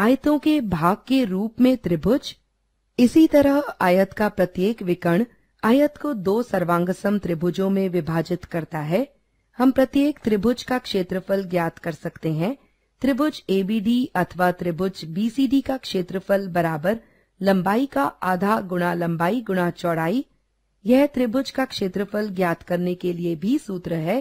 आयतों के भाग के रूप में त्रिभुज इसी तरह आयत का प्रत्येक विकर्ण आयत को दो सर्वांगसम त्रिभुजों में विभाजित करता है हम प्रत्येक त्रिभुज का क्षेत्रफल ज्ञात कर सकते हैं त्रिभुज एबीडी अथवा त्रिभुज बीसीडी का क्षेत्रफल बराबर लंबाई का आधा गुणा लंबाई गुणा चौड़ाई यह त्रिभुज का क्षेत्रफल ज्ञात करने के लिए भी सूत्र है